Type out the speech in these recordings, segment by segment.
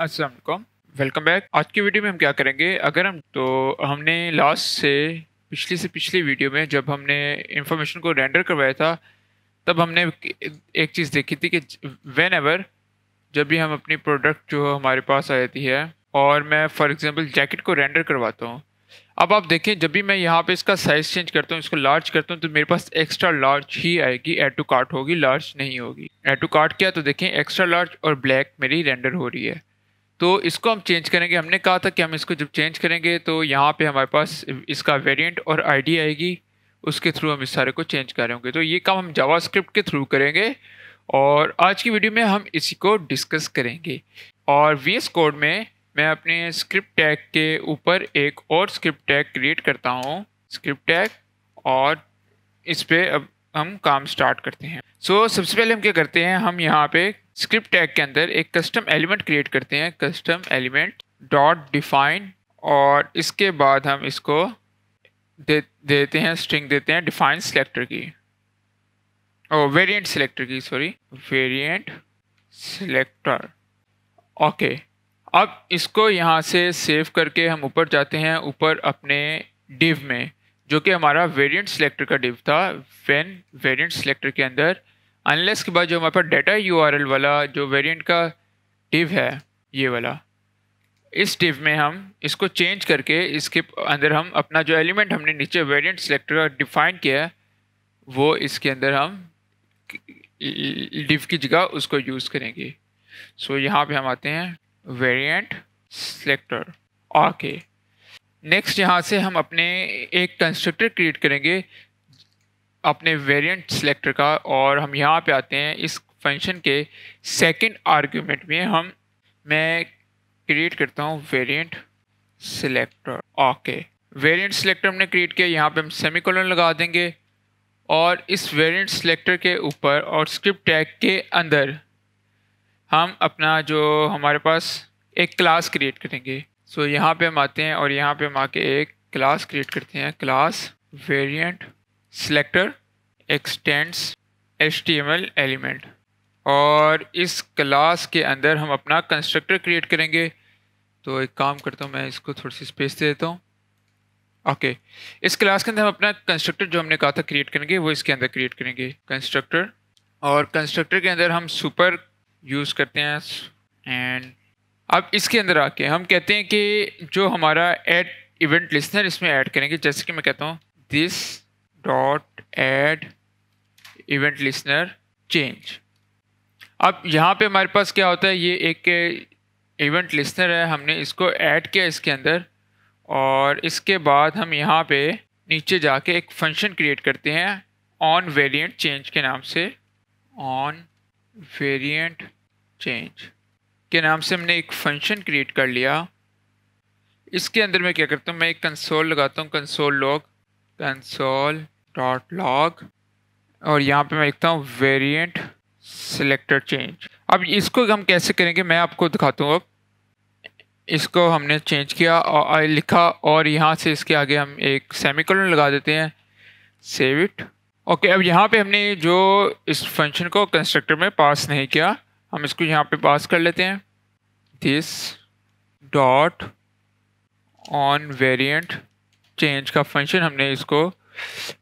Aslam welcome back आज की video में हम क्या करेंगे अगर हम तो हमने लास्ट से पिछली से पिछली वीडियो में जब हमने इंफॉर्मेशन को रेंडर करवाया था तब हमने एक चीज़ देखी थी कि वेन एवर जब भी हम अपनी प्रोडक्ट जो हमारे पास आ जाती है और मैं फॉर एग्ज़ाम्पल जैकेट को रेंडर करवाता हूँ अब आप देखें जब भी मैं यहाँ पे इसका साइज़ चेंज करता हूँ इसको लार्ज करता हूँ तो मेरे पास एक्स्ट्रा लार्ज ही आएगी एड टू कार्ट होगी लार्ज नहीं होगी एड टू कार्ट क्या तो देखें एक्स्ट्रा लार्ज और ब्लैक मेरी रेंडर हो रही है तो इसको हम चेंज करेंगे हमने कहा था कि हम इसको जब चेंज करेंगे तो यहाँ पे हमारे पास इसका वेरिएंट और आईडी आएगी उसके थ्रू हम इस सारे को चेंज करेंगे तो ये काम हम जावास्क्रिप्ट के थ्रू करेंगे और आज की वीडियो में हम इसी को डिस्कस करेंगे और वी कोड में मैं अपने स्क्रिप्ट टैग के ऊपर एक और स्क्रिप्ट टैग क्रिएट करता हूँ स्क्रिप्ट टैग और इस पर अब हम काम स्टार्ट करते हैं सो so, सबसे पहले हम क्या करते हैं हम यहाँ पे स्क्रिप्ट टैग के अंदर एक कस्टम एलिमेंट क्रिएट करते हैं कस्टम एलिमेंट डॉट डिफाइन और इसके बाद हम इसको दे देते हैं स्ट्रिंग देते हैं डिफाइन सेलेक्टर की ओ वेरिएंट सेलेक्टर की सॉरी वेरिएंट सेलेक्टर ओके अब इसको यहाँ से सेव करके हम ऊपर जाते हैं ऊपर अपने डिव में जो कि हमारा वेरिएंट सेलेक्टर का डिव था वेन वेरिएंट सेलेक्टर के अंदर अनलेस के बाद जो हमारे पास डेटा यू वाला जो वेरियंट का टिव है ये वाला इस टिव में हम इसको चेंज करके इसके अंदर हम अपना जो एलिमेंट हमने नीचे वेरिएंट सेलेक्टर डिफाइन किया है वो इसके अंदर हम डिव की जगह उसको यूज़ करेंगे सो so, यहाँ पे हम आते हैं वेरिएंट सेलेक्टर ओके नेक्स्ट यहाँ से हम अपने एक कंस्ट्रक्टर क्रिएट करेंगे अपने वेरिएंट सिलेक्टर का और हम यहाँ पे आते हैं इस फंक्शन के सेकंड आर्गुमेंट में हम मैं क्रिएट करता हूँ variant selector okay variant selector हमने क्रिएट किया यहाँ पे हम कॉलन लगा देंगे और इस वेरिएंट सिलेक्टर के ऊपर और स्क्रिप्ट टैग के अंदर हम अपना जो हमारे पास एक क्लास क्रिएट करेंगे सो so, यहाँ पे हम आते हैं और यहाँ पे हम आके एक क्लास क्रिएट करते हैं class variant T M L element और इस क्लास के अंदर हम अपना कंस्ट्रक्टर क्रिएट करेंगे तो एक काम करता हूँ मैं इसको थोड़ी सी स्पेस दे देता हूँ ओके okay. इस क्लास के अंदर हम अपना कंस्ट्रक्टर जो हमने कहा था क्रिएट करेंगे वो इसके अंदर क्रिएट करेंगे कंस्ट्रक्टर और कंस्ट्रक्टर के अंदर हम सुपर यूज़ करते हैं एंड अब इसके अंदर आके हम कहते हैं कि जो हमारा एड इवेंट लिस्टनर इसमें ऐड करेंगे जैसे कि मैं कहता हूँ this dot add event listener change अब यहाँ पे हमारे पास क्या होता है ये एक इवेंट लिसनर है हमने इसको ऐड किया इसके अंदर और इसके बाद हम यहाँ पे नीचे जाके एक फंक्शन क्रिएट करते हैं ऑन वेरिएंट चेंज के नाम से ऑन वेरिएंट चेंज के नाम से हमने एक फंक्शन क्रिएट कर लिया इसके अंदर मैं क्या करता हूँ मैं एक कंसोल लगाता हूँ console log console dot log और यहाँ पे मैं लिखता हूँ वेरिएंट सिलेक्टेड चेंज अब इसको हम कैसे करेंगे मैं आपको दिखाता हूँ अब इसको हमने चेंज किया और लिखा और यहाँ से इसके आगे हम एक सेमीकोलन लगा देते हैं सेव इट ओके अब यहाँ पे हमने जो इस फंक्शन को कंस्ट्रक्टर में पास नहीं किया हम इसको यहाँ पे पास कर लेते हैं this dot on variant change का फंक्शन हमने इसको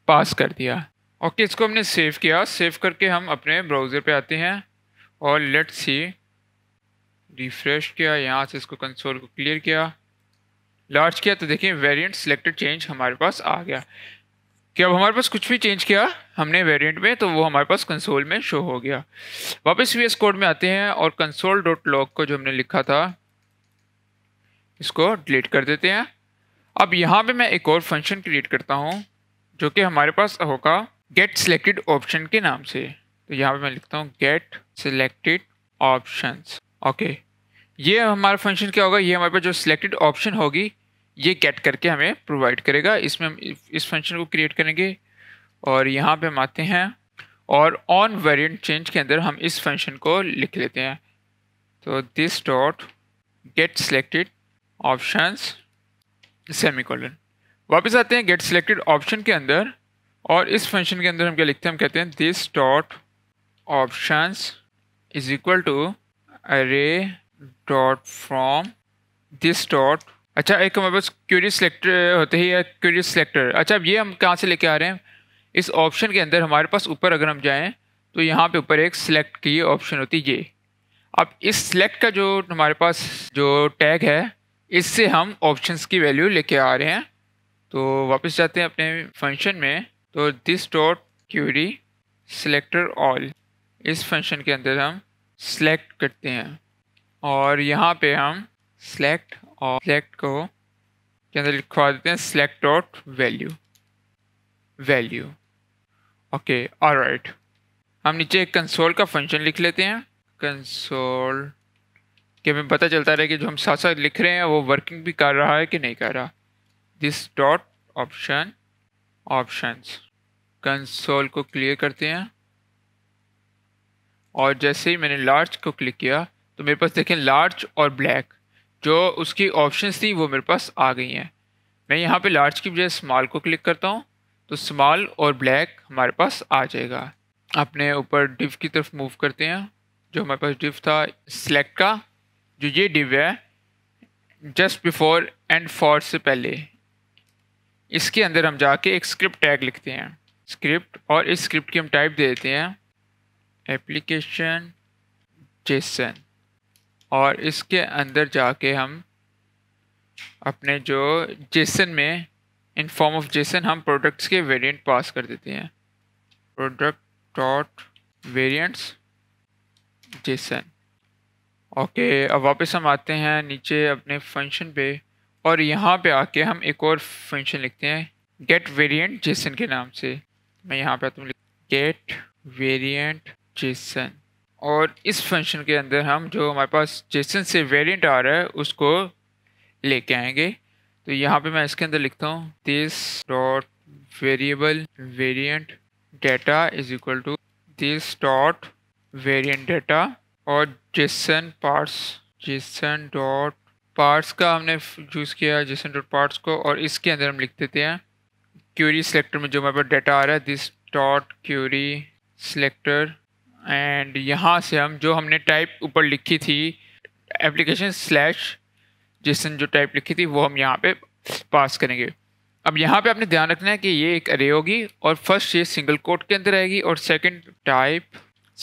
पास कर दिया ओके okay, इसको हमने सेव किया सेव करके हम अपने ब्राउज़र पे आते हैं और लेट सी रिफ्रेश किया यहाँ से इसको कंसोल को क्लियर किया लार्ज किया तो देखें वेरिएंट सिलेक्टेड चेंज हमारे पास आ गया कि अब हमारे पास कुछ भी चेंज किया हमने वेरिएंट में तो वो हमारे पास कंसोल में शो हो गया वापस वी कोड में आते हैं और कंसोल डॉट लॉग को जो हमने लिखा था इसको डिलीट कर देते हैं अब यहाँ पे मैं एक और फंक्शन क्रिएट करता हूँ जो कि हमारे पास होगा गेट सिलेक्टेड ऑप्शन के नाम से तो यहाँ पे मैं लिखता हूँ गेट सिलेक्टेड ऑप्शन ओके ये हमारा फंक्शन क्या होगा ये हमारे पास जो सिलेक्टेड ऑप्शन होगी ये गेट करके हमें प्रोवाइड करेगा इसमें हम इस फंक्शन को क्रिएट करेंगे और यहाँ पे हम आते हैं और ऑन वेरिएंट चेंज के अंदर हम इस फंक्शन को लिख लेते हैं तो this dot get selected options semicolon वापस आते हैं गेट सिलेक्टेड ऑप्शन के अंदर और इस फंक्शन के अंदर हम क्या लिखते हैं हम कहते हैं this dot option is equal to array dot from this dot अच्छा एक हमारे पास क्यूरी सिलेक्टर होते ही है क्यूरी सिलेक्टर अच्छा अब ये हम कहाँ से लेके आ रहे हैं इस ऑप्शन के अंदर हमारे पास ऊपर अगर हम जाएँ तो यहाँ पे ऊपर एक सिलेक्ट की ऑप्शन होती है ये अब इस सेलेक्ट का जो हमारे पास जो टैग है इससे हम ऑप्शंस की वैल्यू लेके आ रहे हैं तो वापस जाते हैं अपने फंक्शन में तो this dot query selector all इस फंक्शन के अंदर हम सेलेक्ट करते हैं और यहाँ पे हम सेलेक्ट और सेलेक्ट को के अंदर लिखवा देते हैं select dot value value okay all हम नीचे एक कंसोल का फंक्शन लिख लेते हैं कंसोल कि हमें पता चलता रहे कि जो हम साथ साथ लिख रहे हैं वो वर्किंग भी कर रहा है कि नहीं कर रहा this dot option options console को क्लियर करते हैं और जैसे ही मैंने लार्ज को क्लिक किया तो मेरे पास देखें लार्ज और ब्लैक जो उसकी ऑप्शंस थी वो मेरे पास आ गई हैं मैं यहाँ पे लार्ज की बजाय स्मॉल को क्लिक करता हूँ तो स्मॉल और ब्लैक हमारे पास आ जाएगा अपने ऊपर डिफ की तरफ मूव करते हैं जो हमारे पास डिफ था सेलेक्ट का जो ये डिव है जस्ट बिफोर एंड फॉर से पहले इसके अंदर हम जाके एक स्क्रिप्ट टैग लिखते हैं स्क्रिप्ट और इस स्क्रिप्ट की हम टाइप दे देते हैं एप्लीकेशन जेसन और इसके अंदर जाके हम अपने जो जेसन में इन फॉर्म ऑफ जेसन हम प्रोडक्ट्स के वेरिएंट पास कर देते हैं product dot variants JSON okay अब वापस हम आते हैं नीचे अपने फंक्शन पे और यहाँ पे आके हम एक और फंक्शन लिखते हैं गेट वेरिएंट जेसन के नाम से मैं यहाँ पे तुम गेट वेरिएंट जेसन और इस फंक्शन के अंदर हम जो हमारे पास जेसन से वेरिएंट आ रहा है उसको लेके आएंगे तो यहाँ पे मैं इसके अंदर लिखता हूँ this dot variable variant data is equal to this dot variant data और JSON parse JSON dot parse का हमने चूज़ किया जेसन डॉट पार्ट्स को और इसके अंदर हम लिख देते हैं क्यूरी सेलेक्टर में जो हमारे पास डाटा आ रहा है this dot query selector and यहाँ से हम जो हमने टाइप ऊपर लिखी थी एप्लीकेशन स्लैश जेसन जो टाइप लिखी थी वो हम यहाँ पे पास करेंगे अब यहाँ पे आपने ध्यान रखना है कि ये एक अरे होगी और फर्स्ट ये सिंगल कोट के अंदर आएगी और सेकंड टाइप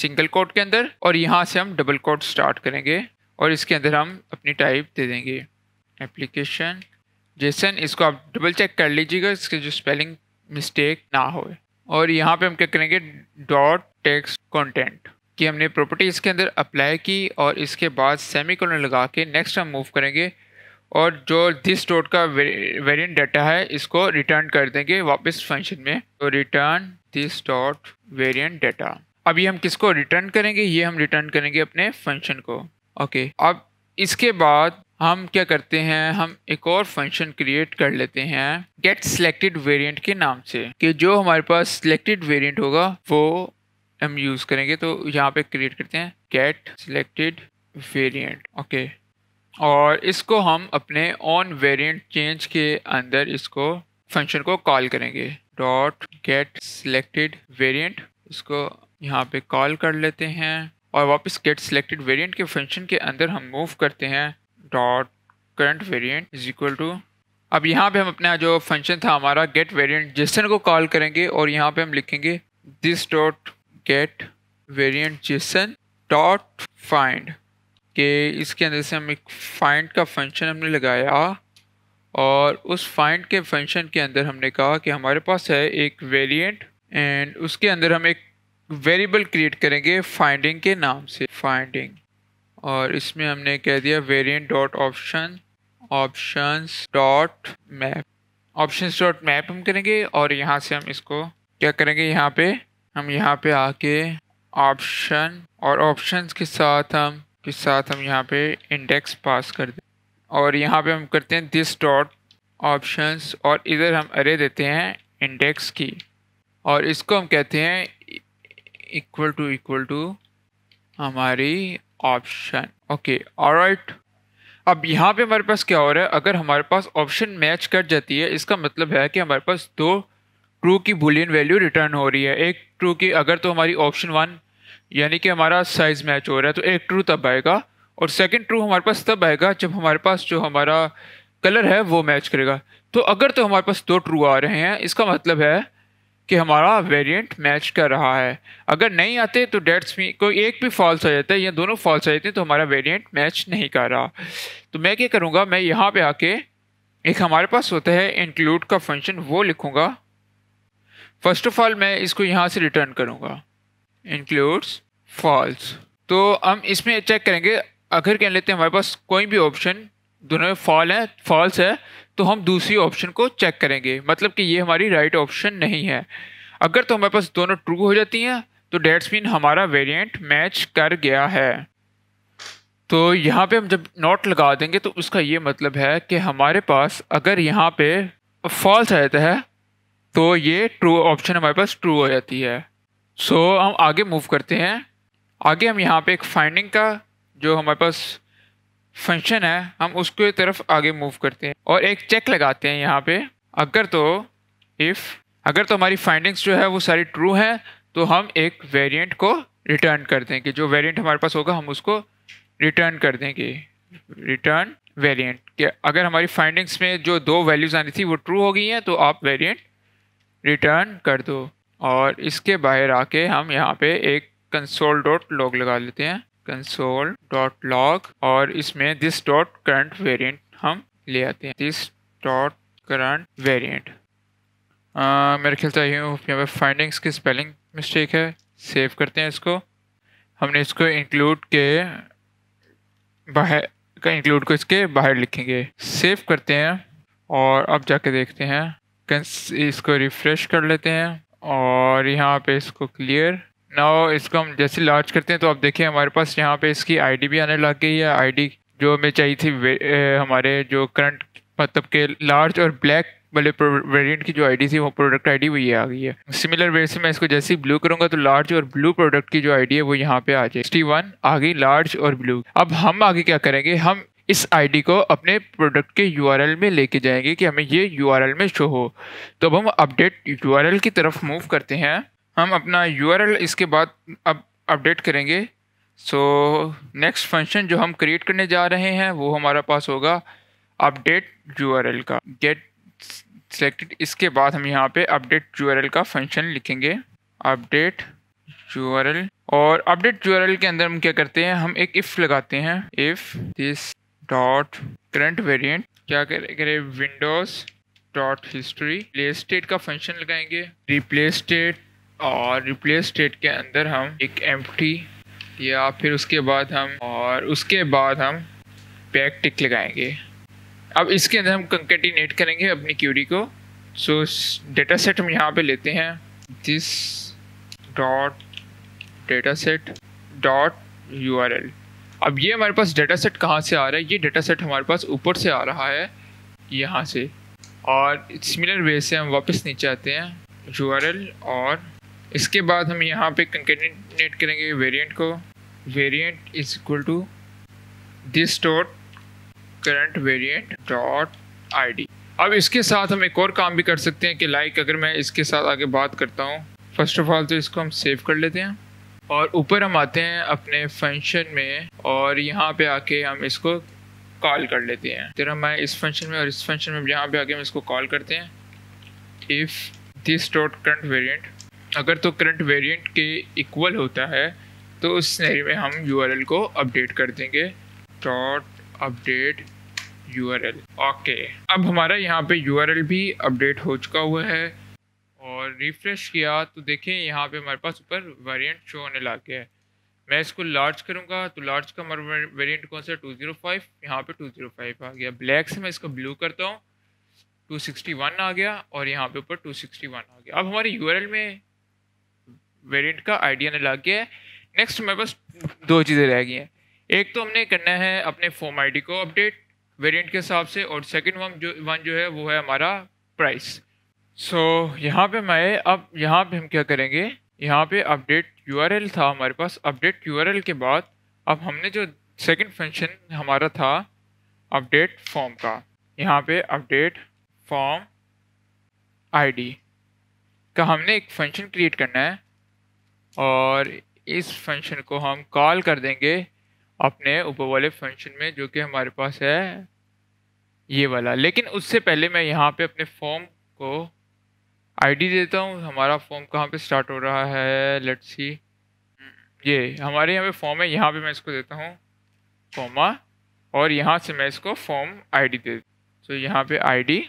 सिंगल कोट के अंदर और यहाँ से हम डबल कोट स्टार्ट करेंगे और इसके अंदर हम अपनी टाइप दे देंगे एप्लीकेशन जेसन इसको आप डबल चेक कर लीजिएगा इसके जो स्पेलिंग मिस्टेक ना हो और यहाँ पे हम क्या करेंगे डॉट टेक्स्ट कंटेंट कि हमने प्रॉपर्टी इसके अंदर अप्लाई की और इसके बाद सेमी लगा के नेक्स्ट हम मूव करेंगे और जो दिस डॉट का वेरिएंट डाटा है इसको रिटर्न कर देंगे वापस फंक्शन में तो return this dot variant data हम किसको रिटर्न करेंगे ये हम रिटर्न करेंगे अपने फंक्शन को ओके अब इसके बाद हम क्या करते हैं हम एक और फंक्शन क्रिएट कर लेते हैं गेट सिलेक्टेड वेरिएंट के नाम से कि जो हमारे पास सिलेक्टेड वेरिएंट होगा वो हम यूज़ करेंगे तो यहाँ पे क्रिएट करते हैं गेट सिलेक्टेड वेरिएंट ओके और इसको हम अपने ऑन वेरिएंट चेंज के अंदर इसको फंक्शन को कॉल करेंगे डॉट गेट सिलेक्टेड वेरियंट इसको यहाँ पे कॉल कर लेते हैं और वापस गेट सिलेक्टेड वेरिएंट के फंक्शन के अंदर हम मूव करते हैं dot current variant is equal to अब यहाँ पे हम अपना जो फंक्शन था हमारा गेट वेरिएंट जिसन को कॉल करेंगे और यहाँ पे हम लिखेंगे this dot get variant JSON dot find के इसके अंदर से हम एक फाइंड का फंक्शन हमने लगाया और उस फाइंड के फंक्शन के अंदर हमने कहा कि हमारे पास है एक वेरिएंट एंड उसके अंदर हम एक वेरिएबल क्रिएट करेंगे फाइंडिंग के नाम से फाइंडिंग और इसमें हमने कह दिया variant dot option options dot map options dot map हम करेंगे और यहाँ से हम इसको क्या करेंगे यहाँ पे हम यहाँ पे आके ऑप्शन और ऑप्शंस के साथ हम के साथ हम यहाँ पे इंडेक्स पास कर दें और यहाँ पे हम करते हैं दिस डॉट ऑप्शंस और इधर हम अरे देते हैं इंडेक्स की और इसको हम कहते हैं इक्वल टू इक्वल टू हमारी ऑप्शन ओके और अब यहाँ पे हमारे पास क्या हो रहा है अगर हमारे पास ऑप्शन मैच कर जाती है इसका मतलब है कि हमारे पास दो ट्रू की बुलियन वैल्यू रिटर्न हो रही है एक ट्रू की अगर तो हमारी ऑप्शन वन यानी कि हमारा साइज मैच हो रहा है तो एक ट्रू तब आएगा और सेकंड ट्रू हमारे पास तब आएगा जब हमारे पास जो हमारा कलर है वो मैच करेगा तो अगर तो हमारे पास दो ट्रू आ रहे हैं इसका मतलब है कि हमारा वेरिएंट मैच कर रहा है अगर नहीं आते तो डेट्स में कोई एक भी फॉल्स आ जाता है या दोनों फॉल्स आ जाते हैं तो हमारा वेरिएंट मैच नहीं कर रहा तो मैं क्या करूँगा मैं यहाँ पे आके एक हमारे पास होता है इंक्लूड का फंक्शन वो लिखूँगा फर्स्ट ऑफ ऑल मैं इसको यहाँ से रिटर्न करूँगा इंक्लूड्स फॉल्स तो हम इसमें चेक करेंगे अगर कह लेते हैं हमारे पास कोई भी ऑप्शन दोनों में फॉल है फॉल्स है तो हम दूसरी ऑप्शन को चेक करेंगे मतलब कि ये हमारी राइट ऑप्शन नहीं है अगर तो हमारे पास दोनों ट्रू हो जाती हैं तो डेट्स मीन हमारा वेरिएंट मैच कर गया है तो यहाँ पे हम जब नॉट लगा देंगे तो उसका ये मतलब है कि हमारे पास अगर यहाँ पे फॉल्स आ जाता है तो ये ट्रू ऑप्शन हमारे पास ट्रू हो जाती है सो so, हम आगे मूव करते हैं आगे हम यहाँ पे एक फाइंडिंग का जो हमारे पास फंक्शन है हम उसके तरफ आगे मूव करते हैं और एक चेक लगाते हैं यहाँ पे अगर तो इफ़ अगर तो हमारी फाइंडिंग्स जो है वो सारी ट्रू हैं तो हम एक वेरिएंट को रिटर्न कर देंगे जो वेरिएंट हमारे पास होगा हम उसको रिटर्न कर देंगे रिटर्न वेरिएंट कि अगर हमारी फाइंडिंग्स में जो दो वैल्यूज़ आनी थी वो ट्रू हो गई हैं तो आप वेरिएंट रिटर्न कर दो और इसके बाहर आके हम यहाँ पे एक कंसोल डॉट लॉग लगा लेते हैं कंसोल डॉट लॉग और इसमें दिस डॉट करंट वेरिएंट हम ले आते हैं दिस डॉट करंट वेरिएंट मेरे ख्याल से यूँ यहाँ पर फाइंडिंग्स की स्पेलिंग मिस्टेक है सेव करते हैं इसको हमने इसको इंक्लूड के बाहर का इंक्लूड को इसके बाहर लिखेंगे सेव करते हैं और अब जाके देखते हैं इसको रिफ़्रेश कर लेते हैं और यहाँ पे इसको क्लियर नाउ इसको हम जैसे लॉन्च करते हैं तो आप देखिए हमारे पास यहाँ पे इसकी आईडी भी आने लग गई है आईडी जो हमें चाहिए थी ए, हमारे जो करंट मतलब के लार्ज और ब्लैक वाले वेरिएंट की जो आईडी थी वो प्रोडक्ट आईडी वही आ गई है सिमिलर वे से मैं इसको जैसे ही ब्लू करूंगा तो लार्ज और ब्लू प्रोडक्ट की जो आईडी है वो यहाँ पे आ जाए सिक्सटी वन आ गई लार्ज और ब्लू अब हम आगे क्या करेंगे हम इस आईडी को अपने प्रोडक्ट के यूआरएल में लेके जाएंगे कि हमें ये यूआरएल में शो हो तो अब हम अपडेट यूआरएल की तरफ मूव करते हैं हम अपना यू इसके बाद अब अपडेट करेंगे सो नेक्स्ट फंक्शन जो हम क्रिएट करने जा रहे हैं वो हमारा पास होगा अपडेट यू का गेट सेलेक्टेड इसके बाद हम यहाँ पे अपडेट यू का फंक्शन लिखेंगे अपडेट यू और अपडेट यू के अंदर हम क्या करते हैं हम एक इफ़ लगाते हैं if this dot current variant क्या करें windows dot history play state का फंक्शन लगाएंगे रिप्लेस स्टेट और रिप्लेस स्टेट के अंदर हम एक एम या फिर उसके बाद हम और उसके बाद हम बैक टिक लगाएंगे अब इसके अंदर हम कंकेटिनेट करेंगे अपनी क्यूरी को सो डेटा सेट हम यहाँ पे लेते हैं this dot data set dot U अब ये हमारे पास डेटा सेट कहाँ से आ रहा है ये डेटा सेट हमारे पास ऊपर से आ रहा है यहाँ से और सिमिलर वे से हम वापस नीचे आते हैं यू और इसके बाद हम यहाँ पे कंकेटिनेट करेंगे वेरिएंट को variant is equal to this dot current variant dot ID अब इसके साथ हम एक और काम भी कर सकते हैं कि लाइक अगर मैं इसके साथ आगे बात करता हूँ फर्स्ट ऑफ ऑल तो इसको हम सेव कर लेते हैं और ऊपर हम आते हैं अपने फंक्शन में और यहाँ पे आके हम इसको कॉल कर लेते हैं फिर हम आए इस फंक्शन में और इस फंक्शन में यहाँ पे आके हम इसको कॉल करते हैं if this dot current variant अगर तो करंट वेरिएंट के इक्वल होता है तो उस सिनेरियो में हम यू को अपडेट कर देंगे डॉट अपडेट यू ओके अब हमारा यहाँ पे यू भी अपडेट हो चुका हुआ है और रिफ्रेश किया तो देखें यहाँ पे हमारे पास ऊपर वेरिएंट शो होने लग गया है मैं इसको लार्ज करूँगा तो लार्ज का हमारा वेरियंट कौन सा टू ज़ीरो फाइव यहाँ पर टू ज़ीरो फाइव आ गया ब्लैक से मैं इसको ब्लू करता हूँ टू सिक्सटी वन आ गया और यहाँ पे ऊपर टू सिक्सटी वन आ गया अब हमारे यू में वेरिएंट का आइडिया ने ला के है नेक्स्ट हमारे पास दो चीज़ें रह गई हैं एक तो हमने करना है अपने फॉर्म आईडी को अपडेट वेरिएंट के हिसाब से और सेकंड वन जो वन जो है वो है हमारा प्राइस सो so, यहाँ पे मैं अब यहाँ पे हम क्या करेंगे यहाँ पे अपडेट यू था हमारे पास अपडेट यूआरएल के बाद अब हमने जो सेकंड फंक्शन हमारा था अपडेट फॉर्म का यहाँ पे अपडेट फॉर्म आईडी का हमने एक फंक्शन क्रिएट करना है और इस फंक्शन को हम कॉल कर देंगे अपने ऊपर वाले फंक्शन में जो कि हमारे पास है ये वाला लेकिन उससे पहले मैं यहाँ पे अपने फॉर्म को आईडी देता हूँ हमारा फॉर्म कहाँ पे स्टार्ट हो रहा है लेट्स सी ये हमारे यहाँ पे फॉर्म है यहाँ पे मैं इसको देता हूँ फॉर्मा और यहाँ से मैं इसको फॉर्म आईडी दे तो यहाँ पे आईडी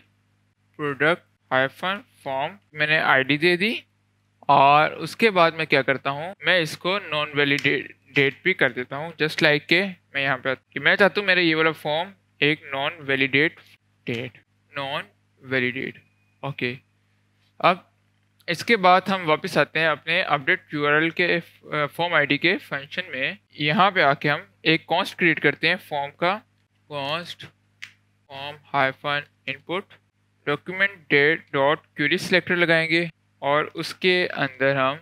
प्रोडक्ट हाइफन फॉर्म मैंने आईडी दे दी और उसके बाद मैं क्या करता हूँ मैं इसको नॉन वैलिडेट भी कर देता हूँ जस्ट लाइक के मैं यहाँ पर कि मैं चाहता हूँ मेरा ये वाला फॉर्म एक non validated non validate okay अब इसके बाद हम वापस आते हैं अपने अपडेट यू के फॉर्म आईडी के फंक्शन में यहाँ पे आके हम एक कॉन्स्ट क्रिएट करते हैं फॉर्म का const form hyphen input document डेट डॉट क्यूरी सेलेक्टर लगाएंगे और उसके अंदर हम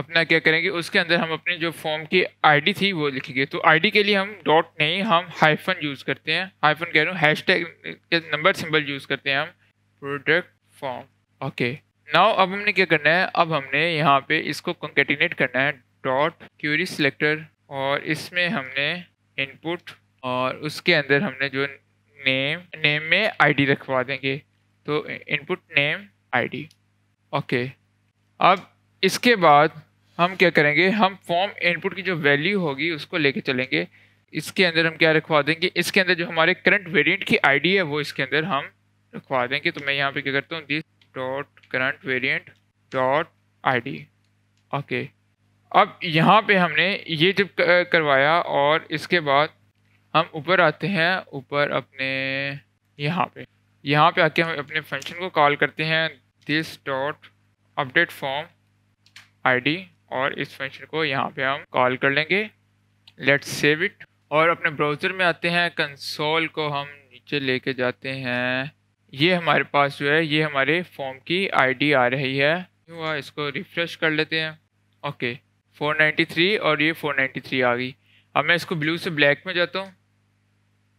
अपना क्या करेंगे उसके अंदर हम अपने जो फॉर्म की आईडी थी वो लिखेंगे तो आईडी के लिए हम डॉट नहीं हम हाइफन यूज़ करते हैं हाइफन कह रहा हूँ hash tag number symbol use करते हैं हम प्रोडक्ट फॉर्म ओके नाउ अब हमने क्या करना है अब हमने यहाँ पे इसको कंकेटिनेट करना है डॉट क्यूरी सिलेक्टर और इसमें हमने इनपुट और उसके अंदर हमने जो नेम नेम में आई रखवा देंगे तो इनपुट नेम आई ओके अब इसके बाद हम क्या करेंगे हम फॉर्म इनपुट की जो वैल्यू होगी उसको लेके चलेंगे इसके अंदर हम क्या रखवा देंगे इसके अंदर जो हमारे करंट वेरिएंट की आईडी है वो इसके अंदर हम रखवा देंगे तो मैं यहाँ पे क्या करता हूँ this dot current variant dot I okay अब यहाँ पे हमने ये जब करवाया और इसके बाद हम ऊपर आते हैं ऊपर अपने यहाँ पे यहाँ पे आके हम अपने फंक्शन को कॉल करते हैं this dot update form ID और इस फंक्शन को यहाँ पे हम कॉल कर लेंगे लेट्स सेव इट और अपने ब्राउज़र में आते हैं कंसोल को हम नीचे लेके जाते हैं ये हमारे पास जो है ये हमारे फॉर्म की आईडी आ रही है हुआ इसको रिफ़्रेश कर लेते हैं ओके 493 और ये 493 आ गई अब मैं इसको ब्लू से ब्लैक में जाता हूँ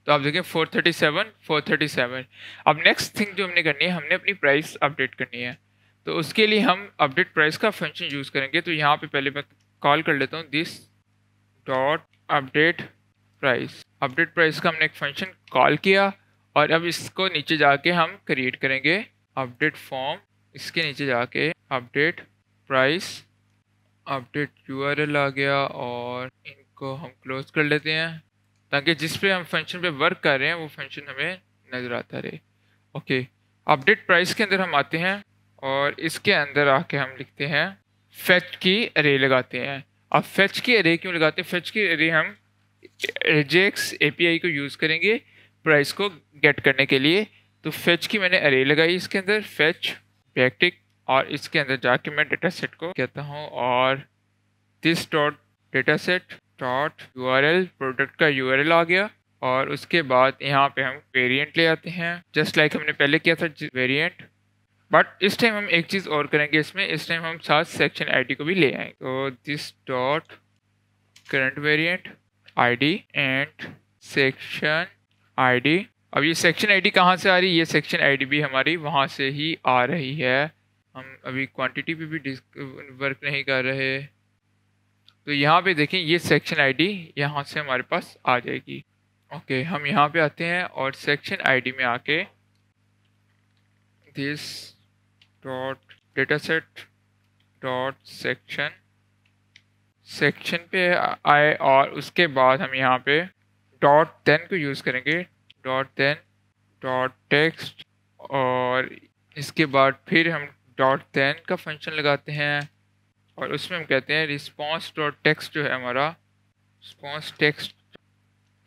तो आप देखें 437 437 अब नेक्स्ट थिंग जो हमने करनी है हमने अपनी प्राइस अपडेट करनी है तो उसके लिए हम अपडेट प्राइस का फंक्शन यूज़ करेंगे तो यहाँ पे पहले मैं कॉल कर लेता हूँ this dot update price update price का हमने एक फंक्शन कॉल किया और अब इसको नीचे जाके हम क्रिएट करेंगे अपडेट फॉर्म इसके नीचे जाके अपडेट प्राइस अपडेट यूआरएल आ गया और इनको हम क्लोज कर लेते हैं ताकि जिस पे हम फंक्शन पे वर्क कर रहे हैं वो फंक्शन हमें नज़र आता रहे ओके अपडेट प्राइस के अंदर हम आते हैं और इसके अंदर आके हम लिखते हैं फैच की अरे लगाते हैं अब फैच की अरे क्यों लगाते हैं फैच की अरे हम पी एपीआई को यूज़ करेंगे प्राइस को गेट करने के लिए तो फैच की मैंने अरे लगाई इसके अंदर फैच पैक्टिक और इसके अंदर जाके मैं डेटा सेट को कहता हूँ और this dot data set dot U R L product का यू आर एल आ गया और उसके बाद यहाँ पे हम वेरिएंट ले आते हैं जस्ट लाइक like हमने पहले किया था वेरिएंट बट इस टाइम हम एक चीज़ और करेंगे इसमें इस टाइम हम साथ सेक्शन आईडी को भी ले आएंगे तो this dot current variant ID and section ID अब ये सेक्शन आईडी कहाँ से आ रही है ये सेक्शन आईडी भी हमारी वहाँ से ही आ रही है हम अभी क्वांटिटी पे भी वर्क नहीं कर रहे तो यहाँ पे देखें ये सेक्शन डी यहाँ से हमारे पास आ जाएगी ओके हम यहाँ पर आते हैं और सेक्शन डी में आके this dot data set dot section section पे आए और उसके बाद हम यहाँ पे डॉट देन को यूज़ करेंगे डॉट देन डॉट टेक्स्ट और इसके बाद फिर हम डॉट देन का फंक्शन लगाते हैं और उसमें हम कहते हैं रिस्पॉन्स डॉट टेक्स्ट जो है हमारा रिस्पॉन्स टेक्स्ट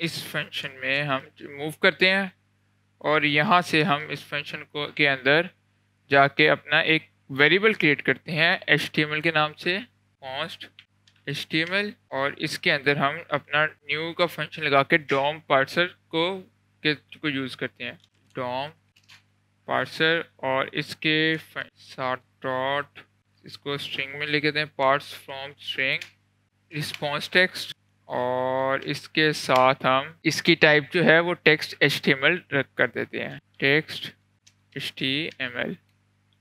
इस फंक्शन में हम मूव करते हैं और यहाँ से हम इस फंक्शन को के अंदर जाके अपना एक वेरिएबल क्रिएट करते हैं एच के नाम से कॉन्स्ट एच और इसके अंदर हम अपना न्यू का फंक्शन लगा के डॉम पार्सर को के को यूज़ करते हैं डॉम पार्सर और इसके डॉट इसको स्ट्रिंग में लिख देते हैं parse from string response text और इसके साथ हम इसकी टाइप जो है वो टेक्स्ट एच रख कर देते हैं टेक्स्ट एच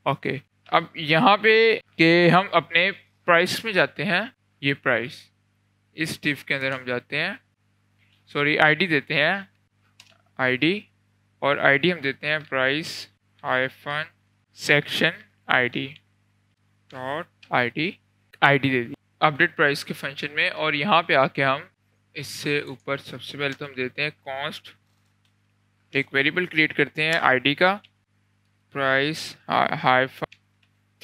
ओके अब यहाँ पे के हम अपने प्राइस में जाते हैं ये प्राइस इस टिप के अंदर हम जाते हैं सॉरी आईडी देते हैं आईडी और आईडी हम देते हैं price hyphen section ID dot ID ID दे दी अपडेट प्राइस के फंक्शन में और यहाँ पे आके हम इससे ऊपर सबसे पहले तो हम देते हैं कॉस्ट एक वेरिएबल क्रिएट करते हैं आईडी का price hyphen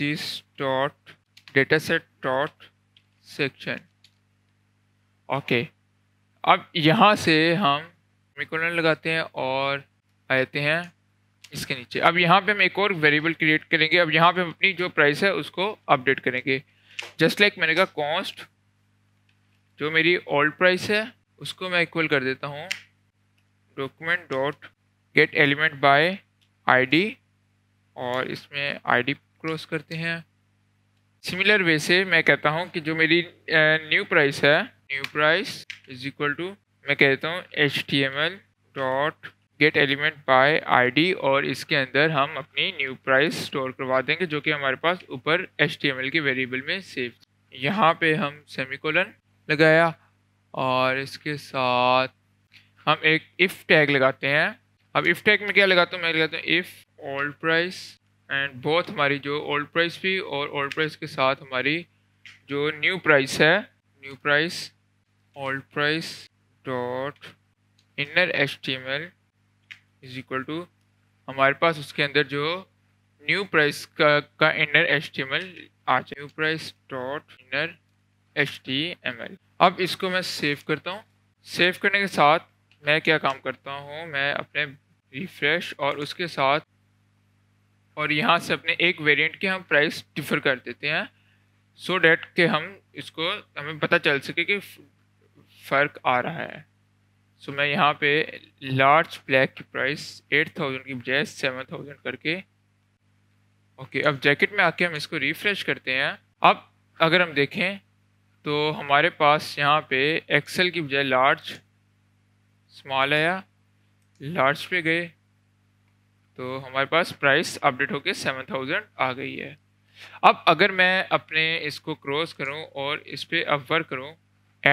this dot dataset dot section okay अब यहाँ से हम मिकोलन लगाते हैं और आते हैं इसके नीचे अब यहाँ पे हम एक और वेरिएबल क्रिएट करेंगे अब यहाँ पे हम अपनी जो प्राइस है उसको अपडेट करेंगे जस्ट लाइक मैंने कहा कॉस्ट जो मेरी ओल्ड प्राइस है उसको मैं इक्वल कर देता हूँ document dot get element by ID और इसमें आईडी क्लोज करते हैं सिमिलर वे से मैं कहता हूँ कि जो मेरी न्यू प्राइस है new price is equal to मैं कहता हूँ H T M L dot get element by I और इसके अंदर हम अपनी न्यू प्राइस स्टोर करवा देंगे जो कि हमारे पास ऊपर एच टी एम एल के वेरिएबल में सेव यहाँ पे हम सेमिकोलन लगाया और इसके साथ हम एक इफ़ टैग लगाते हैं अब इफ़ टैग में क्या लगाता हूँ मैं लगाता हूँ इफ़ ओल्ड प्राइस एंड बहुत हमारी जो ओल्ड प्राइस भी और ओल्ड प्राइस के साथ हमारी जो न्यू प्राइस है new price old price dot inner H T M L is equal to हमारे पास उसके अंदर जो न्यू प्राइस का का inner H T M L आ new price dot inner H T M L अब इसको मैं सेव करता हूँ सेव करने के साथ मैं क्या काम करता हूँ मैं अपने रिफ्रेश और उसके साथ और यहाँ से अपने एक वेरिएंट के हम प्राइस डिफर कर देते हैं सो so डैट के हम इसको हमें पता चल सके कि फ़र्क आ रहा है सो so मैं यहाँ पे लार्ज ब्लैक की प्राइस एट थाउजेंड की बजाय सेवन थाउजेंड करके ओके okay, अब जैकेट में आके हम इसको रिफ़्रेश करते हैं अब अगर हम देखें तो हमारे पास यहाँ पे एक्सेल की बजाय लार्ज स्मॉल आया लार्ज पे गए तो हमारे पास प्राइस अपडेट होके सेवन थाउजेंड आ गई है अब अगर मैं अपने इसको क्रॉस करूं और इस पर अब वर्क करूँ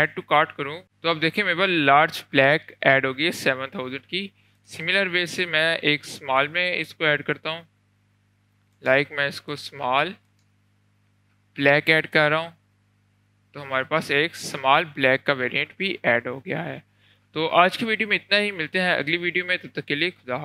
ऐड टू कार्ट करूं तो अब देखिए मेरे पास लार्ज ब्लैक ऐड होगी सेवन थाउजेंड की सिमिलर वे से मैं एक स्मॉल में इसको ऐड करता हूँ लाइक like मैं इसको स्मॉल ब्लैक ऐड कर रहा हूँ तो हमारे पास एक स्मॉल ब्लैक का वेरिएंट भी ऐड हो गया है तो आज की वीडियो में इतना ही मिलते हैं अगली वीडियो में तब तो तक के लिए खुदा